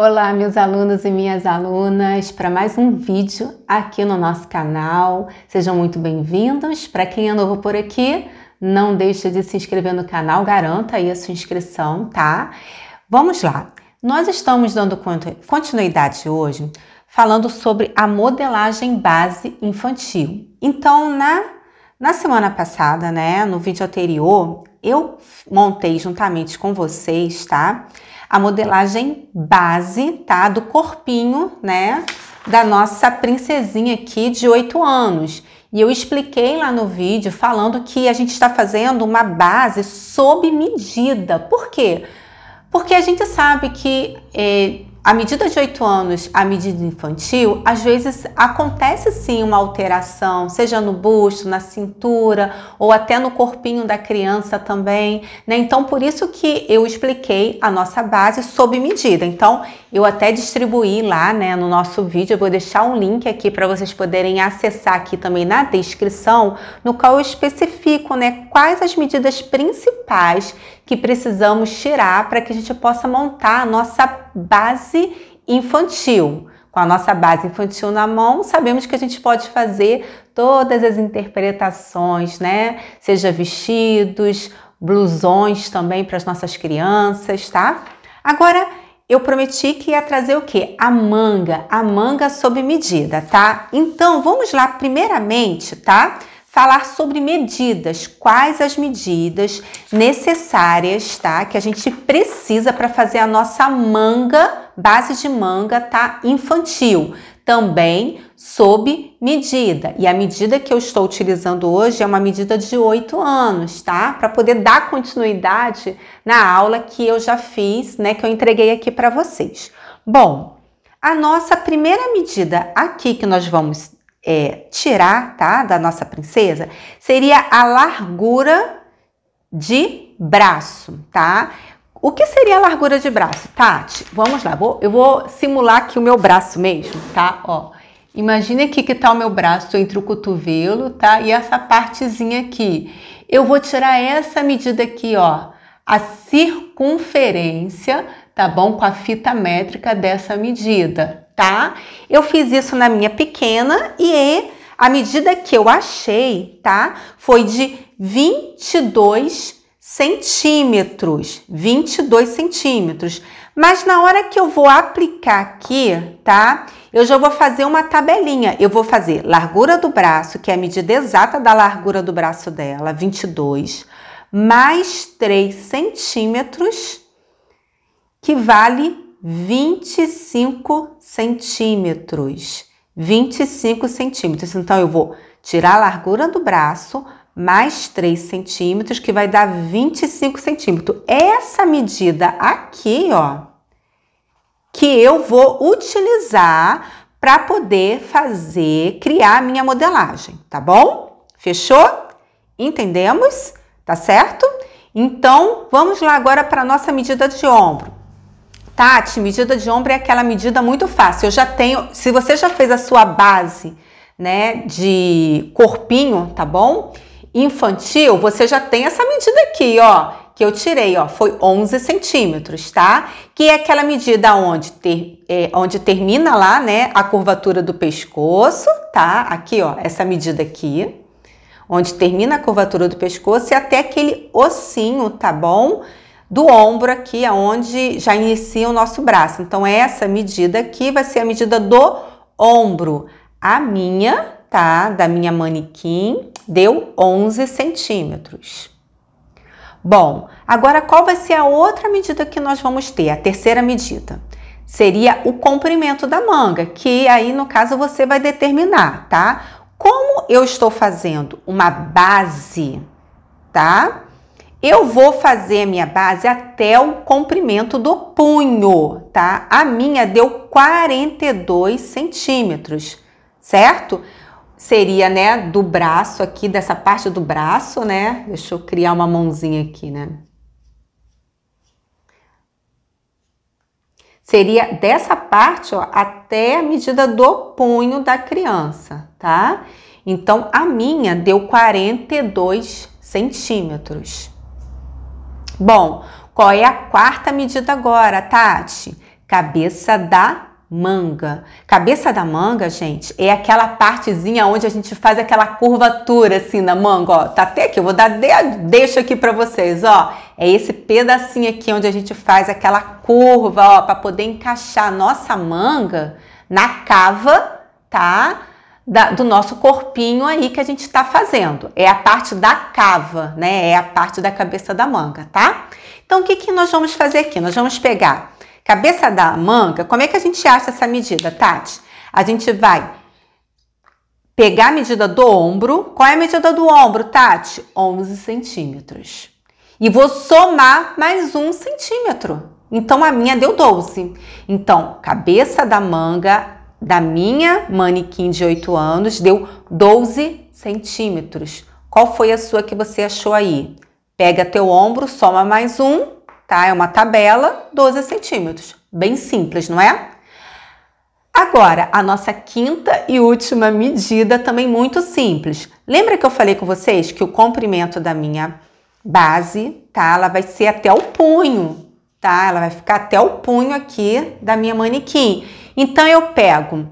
Olá, meus alunos e minhas alunas, para mais um vídeo aqui no nosso canal. Sejam muito bem-vindos. Para quem é novo por aqui, não deixe de se inscrever no canal, garanta aí a sua inscrição, tá? Vamos lá. Nós estamos dando continuidade hoje falando sobre a modelagem base infantil. Então, na na semana passada, né, no vídeo anterior, eu montei juntamente com vocês, tá? A modelagem base, tá? Do corpinho, né? Da nossa princesinha aqui de 8 anos. E eu expliquei lá no vídeo falando que a gente está fazendo uma base sob medida. Por quê? Porque a gente sabe que eh, a medida de 8 anos, a medida infantil, às vezes acontece sim uma alteração, seja no busto, na cintura ou até no corpinho da criança também, né? Então, por isso que eu expliquei a nossa base sob medida. Então, eu até distribuí lá, né, no nosso vídeo, eu vou deixar um link aqui para vocês poderem acessar aqui também na descrição, no qual eu especifico, né, quais as medidas principais que precisamos tirar para que a gente possa montar a nossa base infantil. Com a nossa base infantil na mão, sabemos que a gente pode fazer todas as interpretações, né? Seja vestidos, blusões também para as nossas crianças, tá? Agora, eu prometi que ia trazer o que? A manga, a manga sob medida, tá? Então vamos lá, primeiramente, tá? Falar sobre medidas, quais as medidas necessárias, tá? Que a gente precisa para fazer a nossa manga, base de manga, tá? Infantil, também sob medida. E a medida que eu estou utilizando hoje é uma medida de oito anos, tá? Para poder dar continuidade na aula que eu já fiz, né, que eu entreguei aqui para vocês. Bom, a nossa primeira medida aqui que nós vamos é, tirar, tá, da nossa princesa, seria a largura de braço, tá? O que seria a largura de braço? Tati, vamos lá, vou, eu vou simular aqui o meu braço mesmo, tá? Ó, imagine aqui que tá o meu braço entre o cotovelo, tá? E essa partezinha aqui. Eu vou tirar essa medida aqui, ó, a circunferência, tá bom? Com a fita métrica dessa medida, tá? Eu fiz isso na minha pequena e a medida que eu achei, tá? Foi de 22 centímetros, 22 centímetros. Mas na hora que eu vou aplicar aqui, tá? Eu já vou fazer uma tabelinha. Eu vou fazer largura do braço, que é a medida exata da largura do braço dela, 22, mais 3 centímetros, que vale 25 centímetros. 25 centímetros. Então, eu vou tirar a largura do braço, mais 3 centímetros, que vai dar 25 centímetros. Essa medida aqui, ó, que eu vou utilizar para poder fazer, criar a minha modelagem, tá bom? Fechou? Entendemos? Tá certo? Então, vamos lá agora para a nossa medida de ombro. Tati, medida de ombro é aquela medida muito fácil. Eu já tenho, se você já fez a sua base, né, de corpinho, tá bom? infantil, você já tem essa medida aqui, ó, que eu tirei, ó, foi 11 centímetros, tá? Que é aquela medida onde, ter, é, onde termina lá, né, a curvatura do pescoço, tá? Aqui, ó, essa medida aqui, onde termina a curvatura do pescoço e até aquele ossinho, tá bom? Do ombro aqui, aonde já inicia o nosso braço. Então, é essa medida aqui vai ser a medida do ombro. A minha tá? Da minha manequim deu 11 centímetros. Bom, agora qual vai ser a outra medida que nós vamos ter? A terceira medida seria o comprimento da manga, que aí no caso você vai determinar, tá? Como eu estou fazendo uma base, tá? Eu vou fazer minha base até o comprimento do punho, tá? A minha deu 42 centímetros, certo? seria, né, do braço aqui, dessa parte do braço, né? Deixa eu criar uma mãozinha aqui, né? Seria dessa parte, ó, até a medida do punho da criança, tá? Então, a minha deu 42 centímetros. Bom, qual é a quarta medida agora, Tati? Cabeça da manga. Cabeça da manga, gente, é aquela partezinha onde a gente faz aquela curvatura assim na manga, ó. Tá até aqui, eu vou dar de, deixa aqui para vocês, ó. É esse pedacinho aqui onde a gente faz aquela curva, ó, para poder encaixar a nossa manga na cava, tá? Da, do nosso corpinho aí que a gente está fazendo. É a parte da cava, né? É a parte da cabeça da manga, tá? Então, o que, que nós vamos fazer aqui? Nós vamos pegar cabeça da manga, como é que a gente acha essa medida, Tati? A gente vai pegar a medida do ombro. Qual é a medida do ombro, Tati? 11 centímetros. E vou somar mais um centímetro. Então a minha deu 12. Então, cabeça da manga da minha manequim de 8 anos deu 12 centímetros. Qual foi a sua que você achou aí? Pega teu ombro, soma mais um tá? É uma tabela 12 centímetros, bem simples, não é? Agora, a nossa quinta e última medida, também muito simples. Lembra que eu falei com vocês que o comprimento da minha base, tá? Ela vai ser até o punho, tá? Ela vai ficar até o punho aqui da minha manequim. Então, eu pego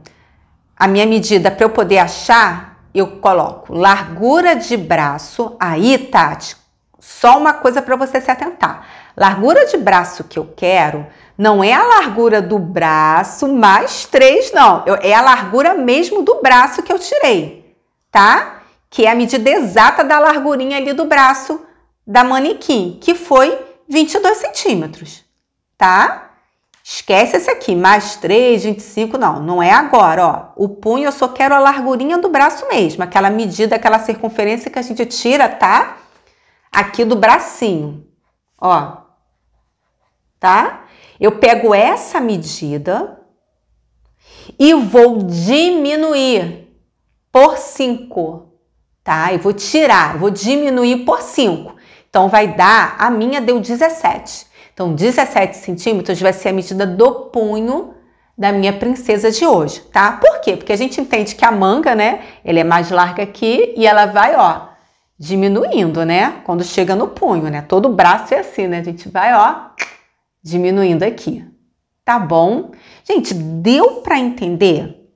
a minha medida para eu poder achar, eu coloco largura de braço. Aí, Tati, só uma coisa para você se atentar: largura de braço que eu quero não é a largura do braço mais 3, não. é a largura mesmo do braço que eu tirei, tá? Que é a medida exata da largurinha ali do braço da manequim, que foi 22 centímetros, tá? Esquece esse aqui, mais 3, 25, não, não é agora, ó. O punho eu só quero a largurinha do braço mesmo, aquela medida, aquela circunferência que a gente tira, tá? aqui do bracinho, ó, tá? Eu pego essa medida e vou diminuir por 5, tá? Eu vou tirar, eu vou diminuir por 5. Então vai dar, a minha deu 17. Então 17 centímetros vai ser a medida do punho da minha princesa de hoje, tá? Por quê? Porque a gente entende que a manga, né, ela é mais larga aqui e ela vai, ó, diminuindo, né? Quando chega no punho, né? Todo braço é assim, né? A gente vai, ó, diminuindo aqui. Tá bom? Gente, deu para entender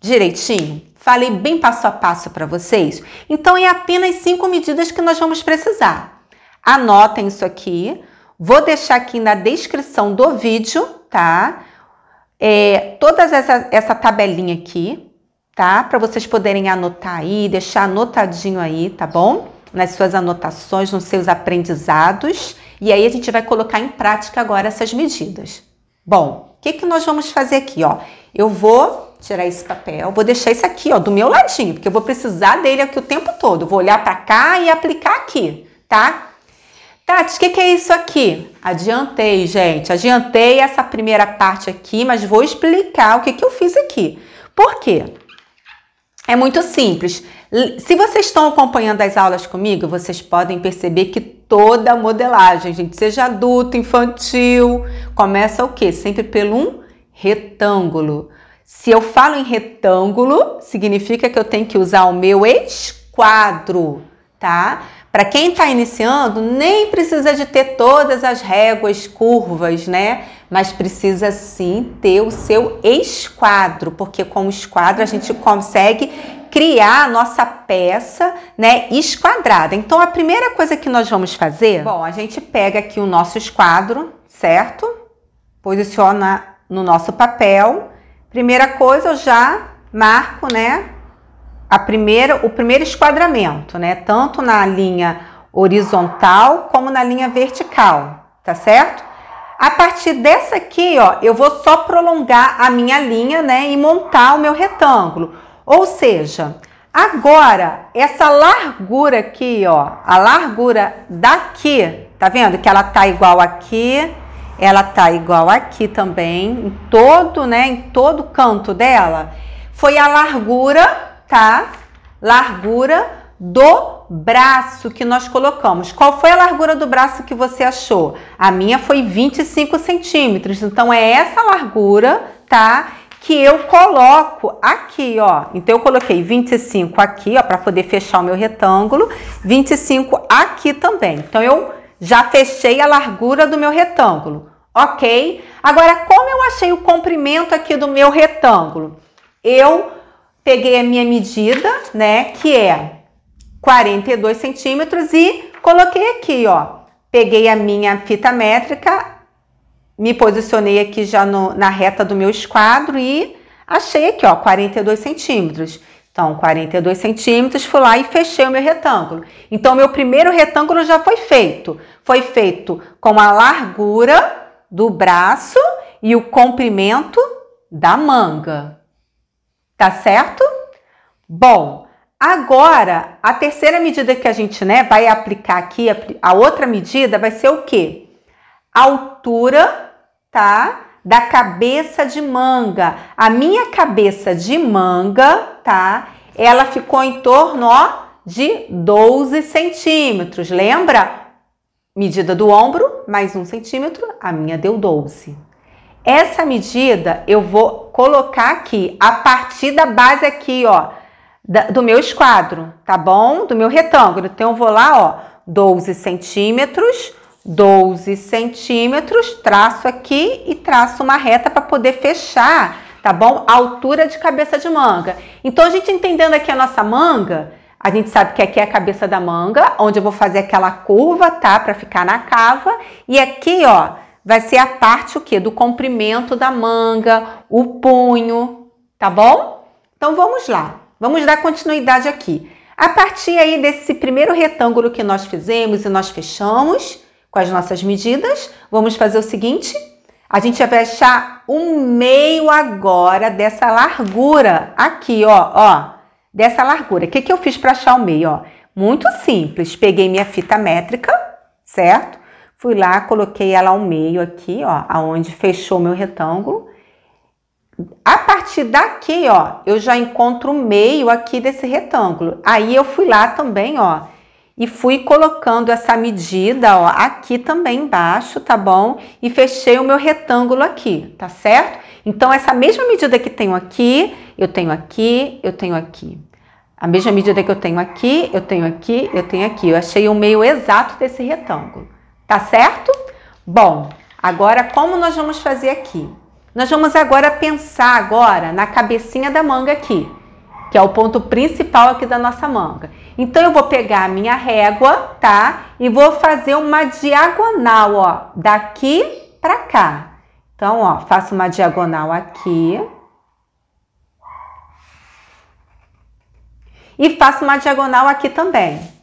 direitinho? Falei bem passo a passo para vocês? Então é apenas cinco medidas que nós vamos precisar. Anotem isso aqui. Vou deixar aqui na descrição do vídeo, tá? É, todas essa, essa tabelinha aqui tá? Para vocês poderem anotar aí, deixar anotadinho aí, tá bom? Nas suas anotações, nos seus aprendizados. E aí a gente vai colocar em prática agora essas medidas. Bom, o que, que nós vamos fazer aqui, ó? Eu vou tirar esse papel, vou deixar isso aqui, ó, do meu ladinho, porque eu vou precisar dele aqui o tempo todo. Vou olhar para cá e aplicar aqui, tá? Tati, o que, que, é isso aqui? Adiantei, gente. Adiantei essa primeira parte aqui, mas vou explicar o que, que eu fiz aqui. Por quê? É muito simples. Se vocês estão acompanhando as aulas comigo, vocês podem perceber que toda modelagem, gente, seja adulto, infantil, começa o quê? Sempre pelo um retângulo. Se eu falo em retângulo, significa que eu tenho que usar o meu esquadro, tá? Para quem está iniciando, nem precisa de ter todas as réguas curvas, né? Mas precisa sim ter o seu esquadro, porque com o esquadro a uhum. gente consegue criar a nossa peça, né, esquadrada. Então a primeira coisa que nós vamos fazer, bom, a gente pega aqui o nosso esquadro, certo? Posiciona no nosso papel. Primeira coisa, eu já marco, né, a primeira, o primeiro esquadramento, né? Tanto na linha horizontal como na linha vertical, tá certo? A partir dessa aqui, ó, eu vou só prolongar a minha linha, né, e montar o meu retângulo. Ou seja, agora essa largura aqui, ó, a largura daqui, tá vendo que ela tá igual aqui, ela tá igual aqui também, em todo, né, em todo canto dela, foi a largura tá? Largura do braço que nós colocamos. Qual foi a largura do braço que você achou? A minha foi 25 centímetros. Então, é essa largura, tá? Que eu coloco aqui, ó. Então, eu coloquei 25 aqui, ó, para poder fechar o meu retângulo. 25 aqui também. Então, eu já fechei a largura do meu retângulo, ok? Agora, como eu achei o comprimento aqui do meu retângulo? Eu peguei a minha medida, né, que é 42 centímetros e coloquei aqui, ó. Peguei a minha fita métrica, me posicionei aqui já no, na reta do meu esquadro e achei aqui, ó, 42 centímetros. Então, 42 centímetros, fui lá e fechei o meu retângulo. Então, meu primeiro retângulo já foi feito. Foi feito com a largura do braço e o comprimento da manga tá certo? Bom, agora a terceira medida que a gente né, vai aplicar aqui, a outra medida vai ser o quê? altura, tá? Da cabeça de manga. A minha cabeça de manga, tá? Ela ficou em torno, ó, de 12 centímetros. Lembra? Medida do ombro, mais um centímetro, a minha deu 12. Essa medida eu vou colocar aqui a partir da base aqui, ó, da, do meu esquadro, tá bom? Do meu retângulo. Então eu vou lá, ó, 12 centímetros, 12 centímetros, traço aqui e traço uma reta para poder fechar, tá bom? A altura de cabeça de manga. Então a gente entendendo aqui a nossa manga, a gente sabe que aqui é a cabeça da manga, onde eu vou fazer aquela curva, tá? Para ficar na cava. E aqui, ó, vai ser a parte o que do comprimento da manga, o punho, tá bom? Então vamos lá. Vamos dar continuidade aqui. A partir aí desse primeiro retângulo que nós fizemos e nós fechamos com as nossas medidas, vamos fazer o seguinte: a gente vai achar o meio agora dessa largura aqui, ó, ó, dessa largura. O que, que eu fiz para achar o meio? Ó, muito simples. Peguei minha fita métrica, certo? Fui lá, coloquei ela ao meio aqui, ó, aonde fechou meu retângulo. A partir daqui, ó, eu já encontro o meio aqui desse retângulo. Aí eu fui lá também, ó, e fui colocando essa medida, ó, aqui também embaixo, tá bom? E fechei o meu retângulo aqui, tá certo? Então, essa mesma medida que tenho aqui, eu tenho aqui, eu tenho aqui. A mesma medida que eu tenho aqui, eu tenho aqui, eu tenho aqui. Eu achei o meio exato desse retângulo. Tá certo? Bom, agora como nós vamos fazer aqui? Nós vamos agora pensar agora na cabecinha da manga aqui, que é o ponto principal aqui da nossa manga. Então eu vou pegar a minha régua, tá? E vou fazer uma diagonal, ó, daqui para cá. Então, ó, faço uma diagonal aqui. E faço uma diagonal aqui também.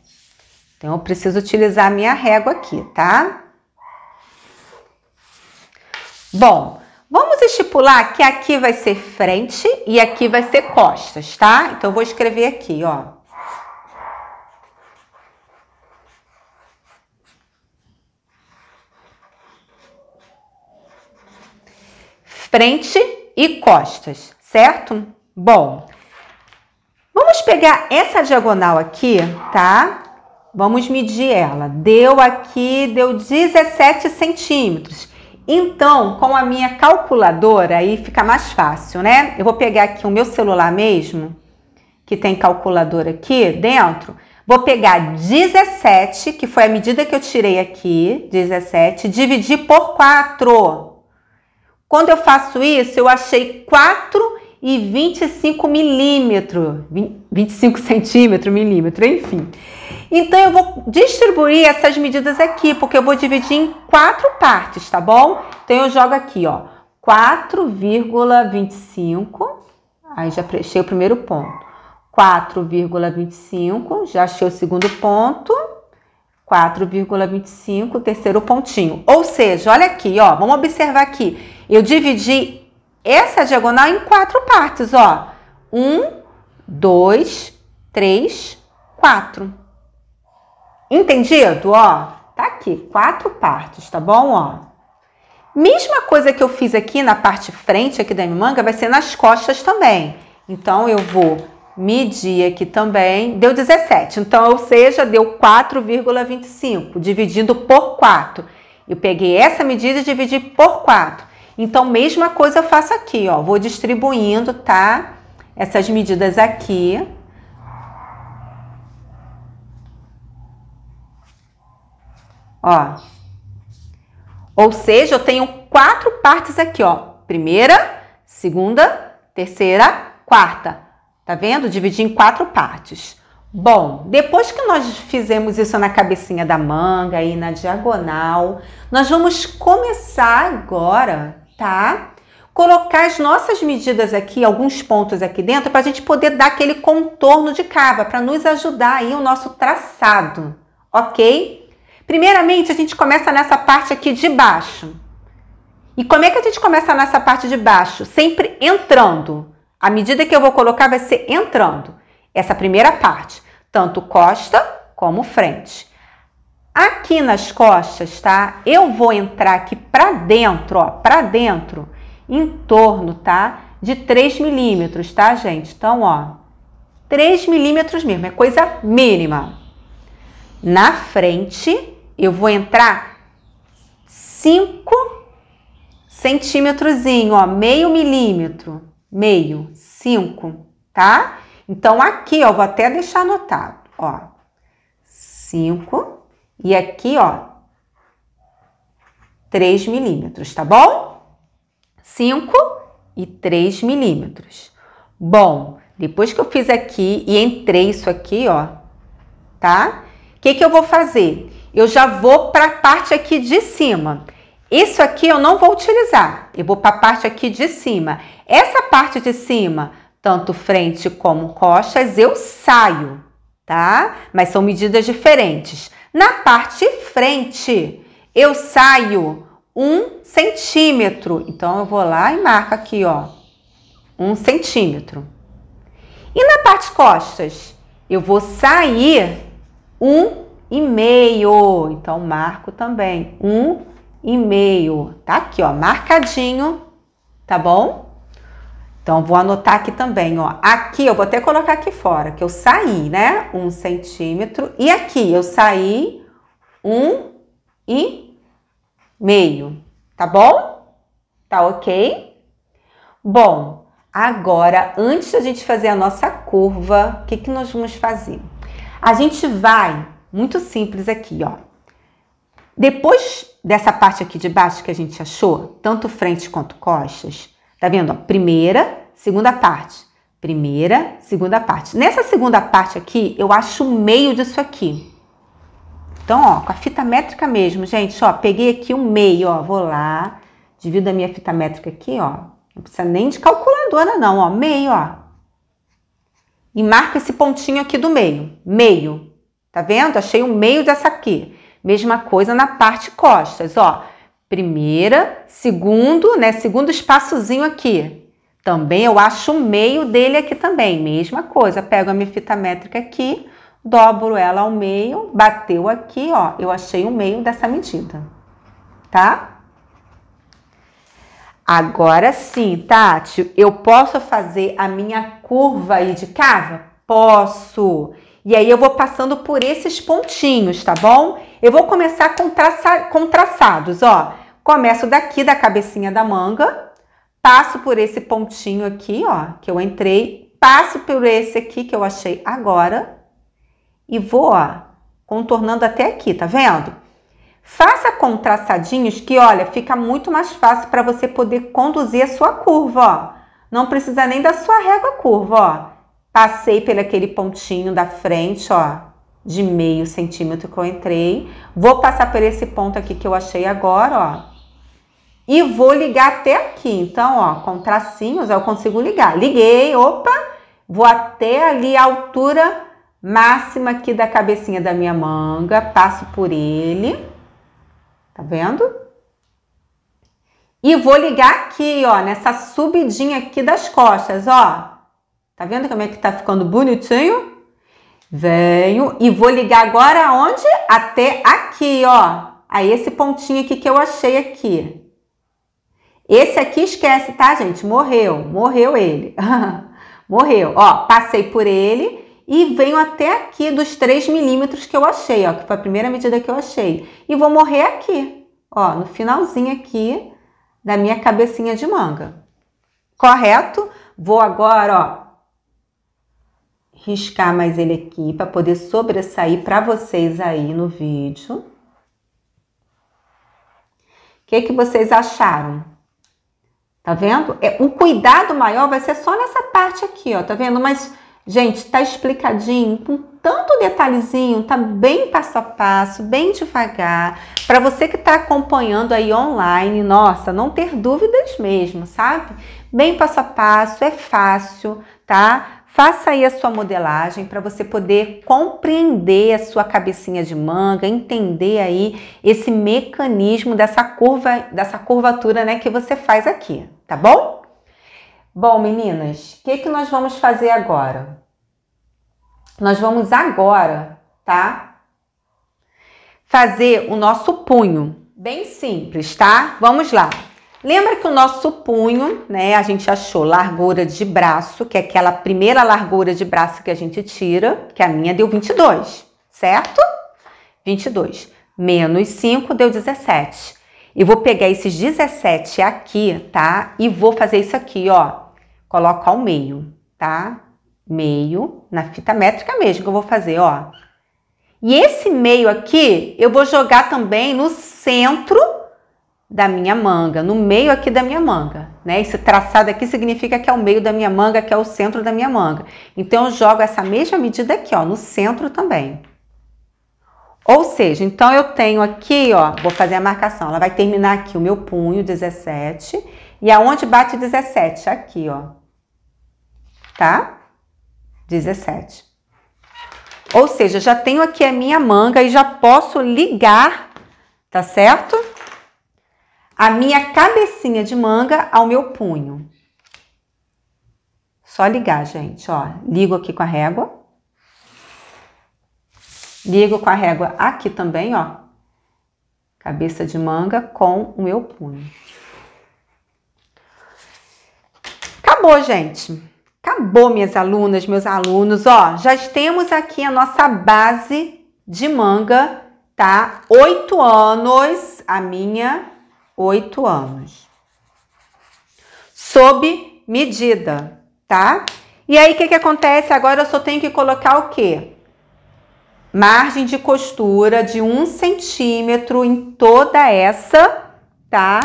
Então, eu preciso utilizar a minha régua aqui, tá? Bom, vamos estipular que aqui vai ser frente e aqui vai ser costas, tá? Então, eu vou escrever aqui, ó. Frente e costas, certo? Bom, vamos pegar essa diagonal aqui, tá? Vamos medir ela. Deu aqui, deu 17 centímetros. Então, com a minha calculadora, aí fica mais fácil, né? Eu vou pegar aqui o meu celular mesmo, que tem calculadora aqui dentro. Vou pegar 17, que foi a medida que eu tirei aqui, 17, dividir por 4. Quando eu faço isso, eu achei 4 e 25 milímetros, 25 centímetros, milímetro, enfim. Então eu vou distribuir essas medidas aqui, porque eu vou dividir em quatro partes, tá bom? Então eu jogo aqui, ó, 4,25. Aí já achei o primeiro ponto. 4,25, já achei o segundo ponto. 4,25, o terceiro pontinho. Ou seja, olha aqui, ó, vamos observar aqui. Eu dividi essa diagonal em quatro partes, ó. Um, dois, três, quatro. Entendido? Ó, tá aqui, quatro partes, tá bom? Ó. Mesma coisa que eu fiz aqui na parte frente aqui da minha manga, vai ser nas costas também. Então, eu vou medir aqui também, deu 17. Então, ou seja, deu 4,25, dividindo por 4. Eu peguei essa medida e dividi por 4. Então, mesma coisa eu faço aqui, ó. Vou distribuindo, tá? Essas medidas aqui Ó. Ou seja, eu tenho quatro partes aqui, ó. Primeira, segunda, terceira, quarta. Tá vendo? Dividi em quatro partes. Bom, depois que nós fizemos isso na cabecinha da manga e na diagonal, nós vamos começar agora, tá? Colocar as nossas medidas aqui, alguns pontos aqui dentro, para a gente poder dar aquele contorno de cava, para nos ajudar aí o nosso traçado, ok? Primeiramente, a gente começa nessa parte aqui de baixo. E como é que a gente começa nessa parte de baixo? Sempre entrando. A medida que eu vou colocar, vai ser entrando. Essa primeira parte, tanto costa como frente. Aqui nas costas, tá? Eu vou entrar aqui pra dentro, ó, pra dentro, em torno, tá? De 3 milímetros, tá, gente? Então, ó, 3 milímetros mesmo, é coisa mínima. Na frente, eu vou entrar 5 centímetros, ó, meio milímetro, meio, 5, tá? Então aqui, ó, vou até deixar anotado, ó, 5 e aqui, ó, 3 milímetros, tá bom? 5 e 3 milímetros. Bom, depois que eu fiz aqui e entrei isso aqui, ó, tá? O que, que eu vou fazer? eu já vou para a parte aqui de cima. Isso aqui eu não vou utilizar, eu vou para a parte aqui de cima. Essa parte de cima, tanto frente como costas, eu saio, tá? Mas são medidas diferentes. Na parte frente, eu saio um centímetro. Então, eu vou lá e marco aqui, ó, um centímetro. E na parte costas, eu vou sair um e meio. Então, marco também um e meio. Tá aqui, ó, marcadinho, tá bom? Então, vou anotar aqui também, ó. Aqui, eu vou até colocar aqui fora, que eu saí, né? Um centímetro. E aqui, eu saí um e meio, tá bom? Tá ok? Bom, agora, antes da gente fazer a nossa curva, o que, que nós vamos fazer? A gente vai muito simples aqui, ó. Depois dessa parte aqui de baixo que a gente achou, tanto frente quanto costas, tá vendo? Ó, primeira, segunda parte. Primeira, segunda parte. Nessa segunda parte aqui, eu acho o meio disso aqui. Então, ó, com a fita métrica mesmo, gente, ó, peguei aqui um meio, ó, vou lá, divido a minha fita métrica aqui, ó. Não precisa nem de calculadora não, ó, meio, ó. E marco esse pontinho aqui do meio, meio. Tá vendo? Achei o meio dessa aqui. Mesma coisa na parte costas, ó. Primeira, segundo, né? Segundo espaçozinho aqui. Também eu acho o meio dele aqui também. Mesma coisa. Pego a minha fita métrica aqui, dobro ela ao meio, bateu aqui, ó. Eu achei o meio dessa medida. Tá? Agora sim, Tati, eu posso fazer a minha curva aí de cava? Posso. E aí eu vou passando por esses pontinhos, tá bom? Eu vou começar com, traça, com traçados, ó. Começo daqui da cabecinha da manga, passo por esse pontinho aqui, ó, que eu entrei, passo por esse aqui que eu achei agora e vou, ó, contornando até aqui, tá vendo? Faça com traçadinhos que, olha, fica muito mais fácil para você poder conduzir a sua curva, ó. Não precisa nem da sua régua curva, ó. Passei pelo aquele pontinho da frente, ó, de meio centímetro que eu entrei. Vou passar por esse ponto aqui que eu achei agora, ó. E vou ligar até aqui. Então, ó, com tracinhos eu consigo ligar. Liguei, opa! Vou até ali a altura máxima aqui da cabecinha da minha manga, passo por ele. Tá vendo? E vou ligar aqui, ó, nessa subidinha aqui das costas, ó. Tá vendo como é que tá ficando bonitinho? Venho e vou ligar agora aonde? Até aqui, ó. A esse pontinho aqui que eu achei aqui. Esse aqui esquece, tá, gente? Morreu, morreu ele. morreu. Ó, passei por ele e venho até aqui dos 3 milímetros que eu achei, ó. Que foi a primeira medida que eu achei. E vou morrer aqui, ó, no finalzinho aqui da minha cabecinha de manga. Correto? Vou agora, ó, riscar mais ele aqui para poder sobressair para vocês aí no vídeo. O que, que vocês acharam? Tá vendo? É, um cuidado maior vai ser só nessa parte aqui, ó. Tá vendo? Mas, gente, tá explicadinho, com tanto detalhezinho, tá bem passo a passo, bem devagar. Para você que tá acompanhando aí online, nossa, não ter dúvidas mesmo, sabe? Bem passo a passo, é fácil, tá? Faça aí a sua modelagem para você poder compreender a sua cabecinha de manga, entender aí esse mecanismo dessa curva, dessa curvatura, né, que você faz aqui, tá bom? Bom, meninas, o que que nós vamos fazer agora? Nós vamos agora, tá? Fazer o nosso punho, bem simples, tá? Vamos lá. Lembra que o nosso punho, né, a gente achou largura de braço, que é aquela primeira largura de braço que a gente tira, que a minha deu 22, certo? 22 menos 5 deu 17. E vou pegar esses 17 aqui, tá? E vou fazer isso aqui, ó. Coloca ao meio, tá? Meio na fita métrica mesmo que eu vou fazer, ó. E esse meio aqui eu vou jogar também no centro da minha manga, no meio aqui da minha manga, né? Esse traçado aqui significa que é o meio da minha manga, que é o centro da minha manga. Então, eu jogo essa mesma medida aqui, ó, no centro também. Ou seja, então eu tenho aqui, ó, vou fazer a marcação, ela vai terminar aqui o meu punho, 17, e aonde bate 17? Aqui, ó. Tá? 17. Ou seja, já tenho aqui a minha manga e já posso ligar, tá certo? a minha cabecinha de manga ao meu punho. Só ligar, gente, ó. Ligo aqui com a régua. Ligo com a régua aqui também, ó. Cabeça de manga com o meu punho. Acabou, gente. Acabou, minhas alunas, meus alunos. Ó, já temos aqui a nossa base de manga, tá? Oito anos, a minha oito anos. Sob medida, tá? E aí o que, que acontece? Agora eu só tenho que colocar o quê? Margem de costura de um centímetro em toda essa, tá?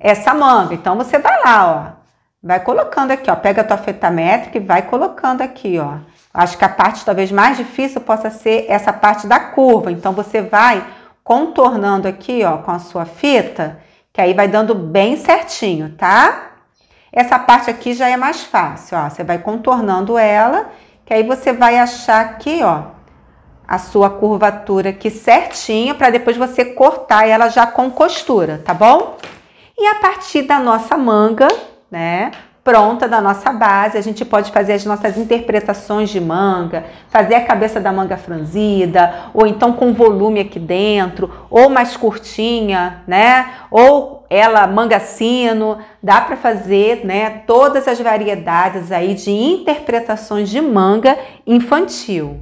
Essa manga. Então você vai lá, ó. Vai colocando aqui, ó. Pega a tua fita métrica e vai colocando aqui, ó. Acho que a parte talvez mais difícil possa ser essa parte da curva. Então você vai contornando aqui, ó, com a sua fita que aí vai dando bem certinho, tá? Essa parte aqui já é mais fácil, ó. Você vai contornando ela, que aí você vai achar aqui, ó, a sua curvatura aqui certinha para depois você cortar ela já com costura, tá bom? E a partir da nossa manga, né? pronta da nossa base. A gente pode fazer as nossas interpretações de manga, fazer a cabeça da manga franzida, ou então com volume aqui dentro, ou mais curtinha, né? Ou ela manga sino, dá para fazer, né, todas as variedades aí de interpretações de manga infantil.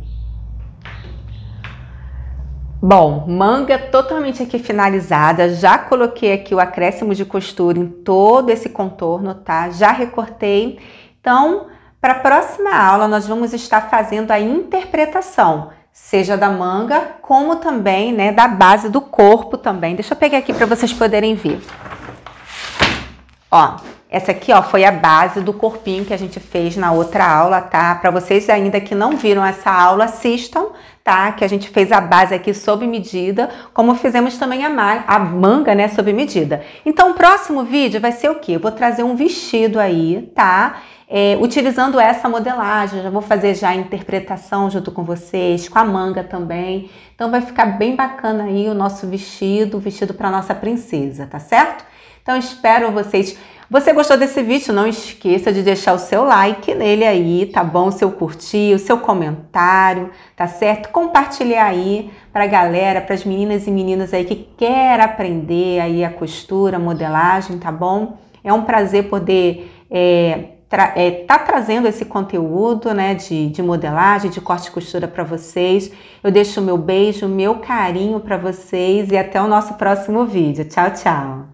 Bom, manga totalmente aqui finalizada, já coloquei aqui o acréscimo de costura em todo esse contorno, tá? Já recortei. Então, para a próxima aula nós vamos estar fazendo a interpretação, seja da manga, como também, né, da base do corpo também. Deixa eu pegar aqui para vocês poderem ver. Ó, essa aqui, ó, foi a base do corpinho que a gente fez na outra aula, tá? Para vocês ainda que não viram essa aula, assistam tá? Que a gente fez a base aqui sob medida, como fizemos também a, a manga, né, sob medida. Então, o próximo vídeo vai ser o quê? Eu vou trazer um vestido aí, tá? É, utilizando essa modelagem, já vou fazer já a interpretação junto com vocês, com a manga também. Então vai ficar bem bacana aí o nosso vestido, o vestido para nossa princesa, tá certo? Então espero vocês. Você gostou desse vídeo? Não esqueça de deixar o seu like nele aí, tá bom? seu curtir, o seu comentário, tá certo? Compartilhar aí pra galera, para as meninas e meninos aí que quer aprender aí a costura, a modelagem, tá bom? É um prazer poder é, tra é, tá trazendo esse conteúdo né, de, de modelagem, de corte e costura para vocês. Eu deixo o meu beijo, o meu carinho para vocês e até o nosso próximo vídeo. Tchau, tchau!